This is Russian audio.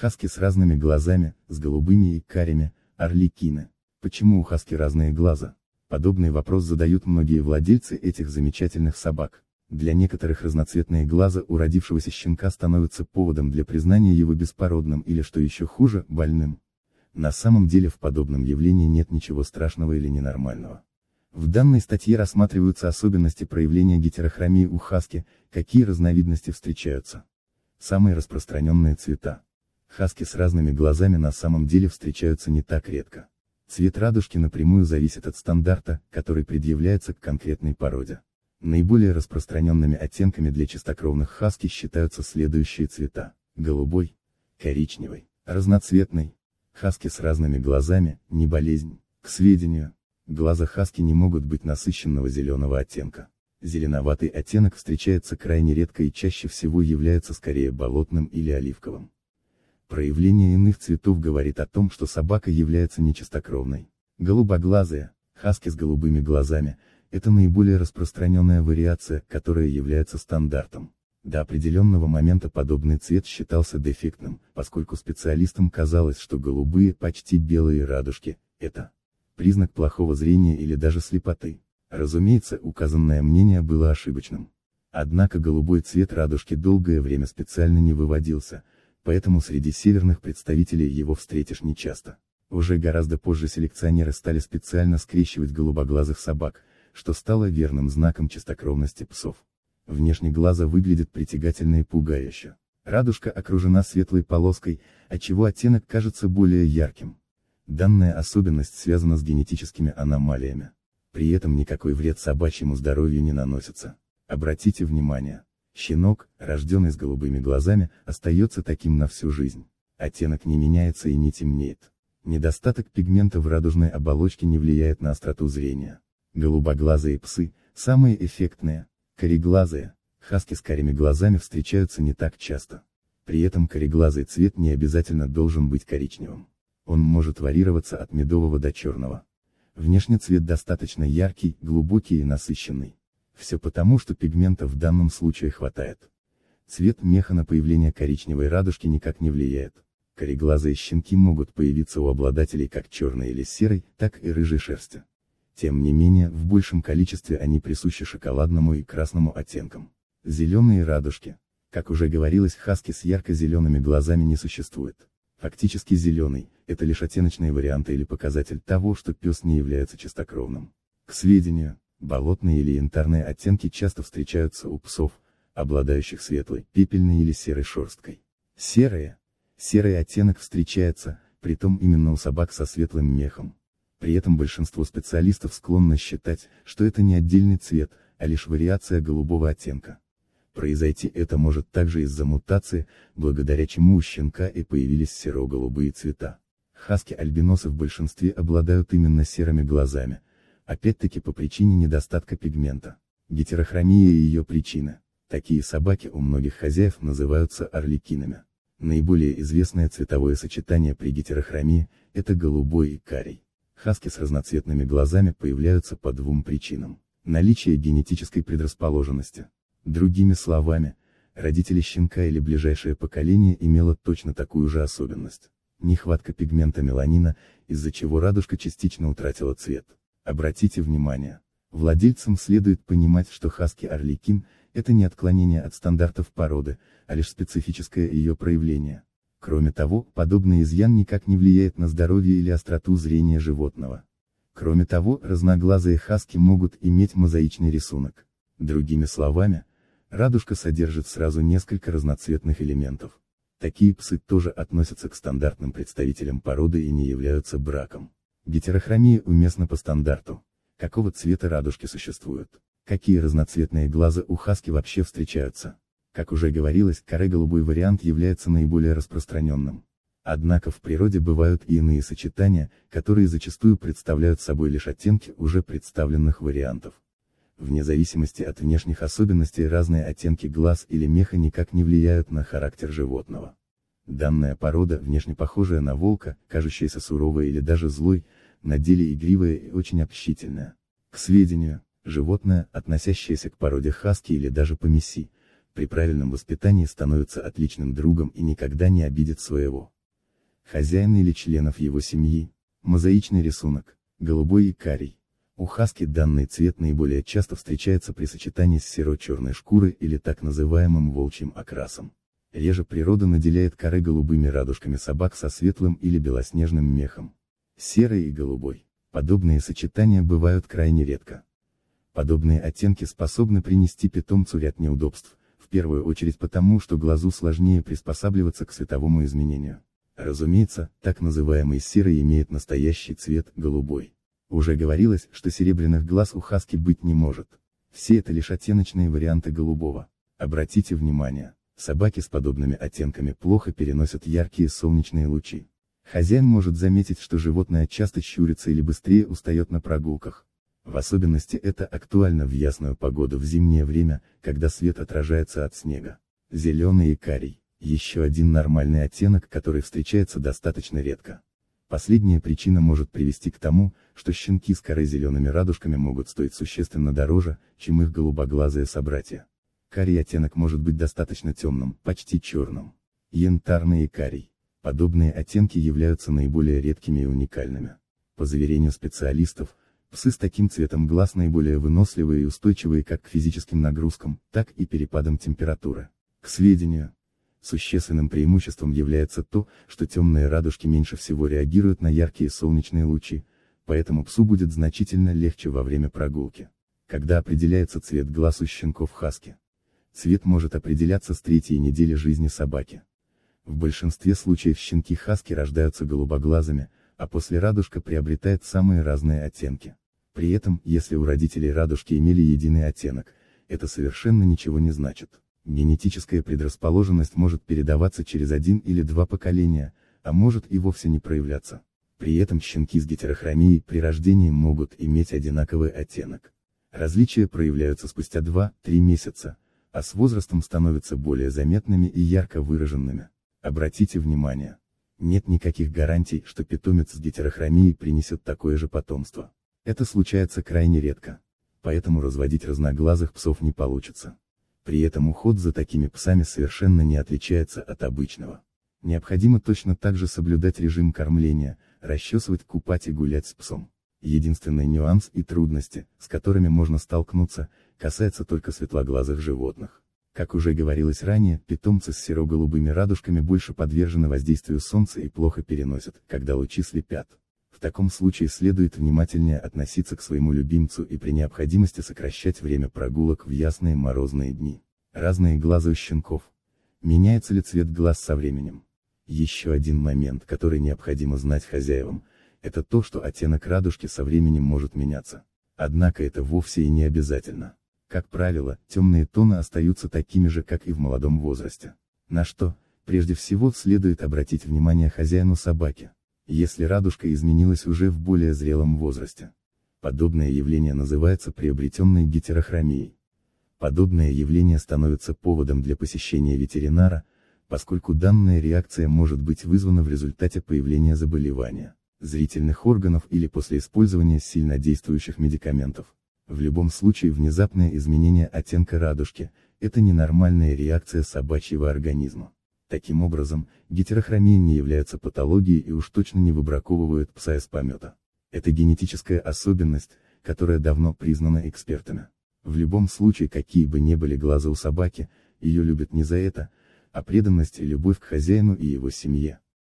Хаски с разными глазами, с голубыми и карими, орликины. Почему у хаски разные глаза? Подобный вопрос задают многие владельцы этих замечательных собак. Для некоторых разноцветные глаза у родившегося щенка становятся поводом для признания его беспородным или, что еще хуже, больным. На самом деле в подобном явлении нет ничего страшного или ненормального. В данной статье рассматриваются особенности проявления гетерохромии у хаски, какие разновидности встречаются. Самые распространенные цвета. Хаски с разными глазами на самом деле встречаются не так редко. Цвет радужки напрямую зависит от стандарта, который предъявляется к конкретной породе. Наиболее распространенными оттенками для чистокровных хаски считаются следующие цвета. Голубой, коричневый, разноцветный. Хаски с разными глазами, не болезнь. К сведению, глаза хаски не могут быть насыщенного зеленого оттенка. Зеленоватый оттенок встречается крайне редко и чаще всего является скорее болотным или оливковым. Проявление иных цветов говорит о том, что собака является нечистокровной. Голубоглазые, хаски с голубыми глазами, это наиболее распространенная вариация, которая является стандартом. До определенного момента подобный цвет считался дефектным, поскольку специалистам казалось, что голубые, почти белые радужки, это признак плохого зрения или даже слепоты. Разумеется, указанное мнение было ошибочным. Однако голубой цвет радужки долгое время специально не выводился, поэтому среди северных представителей его встретишь нечасто. Уже гораздо позже селекционеры стали специально скрещивать голубоглазых собак, что стало верным знаком чистокровности псов. Внешне глаза выглядят притягательно и пугающе. Радужка окружена светлой полоской, отчего оттенок кажется более ярким. Данная особенность связана с генетическими аномалиями. При этом никакой вред собачьему здоровью не наносится. Обратите внимание, Щенок, рожденный с голубыми глазами, остается таким на всю жизнь. Оттенок не меняется и не темнеет. Недостаток пигмента в радужной оболочке не влияет на остроту зрения. Голубоглазые псы, самые эффектные, кореглазые, хаски с карими глазами встречаются не так часто. При этом кореглазый цвет не обязательно должен быть коричневым. Он может варьироваться от медового до черного. Внешний цвет достаточно яркий, глубокий и насыщенный. Все потому, что пигмента в данном случае хватает. Цвет меха на появление коричневой радужки никак не влияет. Кореглазые щенки могут появиться у обладателей как черной или серой, так и рыжей шерсти. Тем не менее, в большем количестве они присущи шоколадному и красному оттенкам. Зеленые радужки. Как уже говорилось, хаски с ярко-зелеными глазами не существует. Фактически зеленый, это лишь оттеночные варианты или показатель того, что пес не является чистокровным. К сведению, Болотные или янтарные оттенки часто встречаются у псов, обладающих светлой, пепельной или серой шерсткой. Серые. Серый оттенок встречается, притом именно у собак со светлым мехом. При этом большинство специалистов склонно считать, что это не отдельный цвет, а лишь вариация голубого оттенка. Произойти это может также из-за мутации, благодаря чему у щенка и появились серо-голубые цвета. Хаски-альбиносы в большинстве обладают именно серыми глазами, опять-таки по причине недостатка пигмента. Гетерохромия и ее причина Такие собаки у многих хозяев называются орликинами. Наиболее известное цветовое сочетание при гетерохромии – это голубой и карий. Хаски с разноцветными глазами появляются по двум причинам. Наличие генетической предрасположенности. Другими словами, родители щенка или ближайшее поколение имело точно такую же особенность. Нехватка пигмента меланина, из-за чего радужка частично утратила цвет. Обратите внимание, владельцам следует понимать, что хаски Орликин – это не отклонение от стандартов породы, а лишь специфическое ее проявление. Кроме того, подобный изъян никак не влияет на здоровье или остроту зрения животного. Кроме того, разноглазые хаски могут иметь мозаичный рисунок. Другими словами, радужка содержит сразу несколько разноцветных элементов. Такие псы тоже относятся к стандартным представителям породы и не являются браком. Гетерохромия уместна по стандарту. Какого цвета радужки существуют? Какие разноцветные глаза у хаски вообще встречаются? Как уже говорилось, коры-голубой вариант является наиболее распространенным. Однако в природе бывают и иные сочетания, которые зачастую представляют собой лишь оттенки уже представленных вариантов. Вне зависимости от внешних особенностей разные оттенки глаз или меха никак не влияют на характер животного. Данная порода, внешне похожая на волка, кажущаяся суровой или даже злой, на деле игривая и очень общительная. К сведению, животное, относящееся к породе хаски или даже помеси, при правильном воспитании становится отличным другом и никогда не обидит своего хозяина или членов его семьи. Мозаичный рисунок, голубой и карий. У хаски данный цвет наиболее часто встречается при сочетании с серо-черной шкурой или так называемым волчьим окрасом. Реже природа наделяет коры голубыми радужками собак со светлым или белоснежным мехом. Серый и голубой. Подобные сочетания бывают крайне редко. Подобные оттенки способны принести питомцу ряд неудобств, в первую очередь потому, что глазу сложнее приспосабливаться к световому изменению. Разумеется, так называемый серый имеет настоящий цвет, голубой. Уже говорилось, что серебряных глаз у хаски быть не может. Все это лишь оттеночные варианты голубого. Обратите внимание, Собаки с подобными оттенками плохо переносят яркие солнечные лучи. Хозяин может заметить, что животное часто щурится или быстрее устает на прогулках. В особенности это актуально в ясную погоду в зимнее время, когда свет отражается от снега. Зеленый и карий – еще один нормальный оттенок, который встречается достаточно редко. Последняя причина может привести к тому, что щенки с корой зелеными радужками могут стоить существенно дороже, чем их голубоглазые собратья. Карий оттенок может быть достаточно темным, почти черным. Янтарный и карий. Подобные оттенки являются наиболее редкими и уникальными. По заверению специалистов, псы с таким цветом глаз наиболее выносливые и устойчивые как к физическим нагрузкам, так и перепадам температуры. К сведению, существенным преимуществом является то, что темные радужки меньше всего реагируют на яркие солнечные лучи, поэтому псу будет значительно легче во время прогулки. Когда определяется цвет глаз у щенков хаски, Цвет может определяться с третьей недели жизни собаки. В большинстве случаев щенки хаски рождаются голубоглазыми, а после радужка приобретает самые разные оттенки. При этом, если у родителей радужки имели единый оттенок, это совершенно ничего не значит. Генетическая предрасположенность может передаваться через один или два поколения, а может и вовсе не проявляться. При этом щенки с гетерохромией при рождении могут иметь одинаковый оттенок. Различия проявляются спустя 2-3 месяца, а с возрастом становятся более заметными и ярко выраженными. Обратите внимание, нет никаких гарантий, что питомец с гетерохромией принесет такое же потомство. Это случается крайне редко. Поэтому разводить разноглазых псов не получится. При этом уход за такими псами совершенно не отличается от обычного. Необходимо точно так же соблюдать режим кормления, расчесывать, купать и гулять с псом. Единственный нюанс и трудности, с которыми можно столкнуться, касается только светлоглазых животных. Как уже говорилось ранее, питомцы с серо-голубыми радужками больше подвержены воздействию солнца и плохо переносят, когда лучи слепят. В таком случае следует внимательнее относиться к своему любимцу и при необходимости сокращать время прогулок в ясные морозные дни. Разные глаза у щенков. Меняется ли цвет глаз со временем? Еще один момент, который необходимо знать хозяевам – это то, что оттенок радужки со временем может меняться. Однако это вовсе и не обязательно. Как правило, темные тоны остаются такими же, как и в молодом возрасте. На что, прежде всего, следует обратить внимание хозяину собаки, если радужка изменилась уже в более зрелом возрасте. Подобное явление называется приобретенной гетерохромией. Подобное явление становится поводом для посещения ветеринара, поскольку данная реакция может быть вызвана в результате появления заболевания зрительных органов или после использования сильнодействующих медикаментов. В любом случае внезапное изменение оттенка радужки – это ненормальная реакция собачьего организма. Таким образом, гетерохромия не является патологией и уж точно не выбраковывает пса из помета. Это генетическая особенность, которая давно признана экспертами. В любом случае какие бы ни были глаза у собаки, ее любят не за это, а преданность и любовь к хозяину и его семье.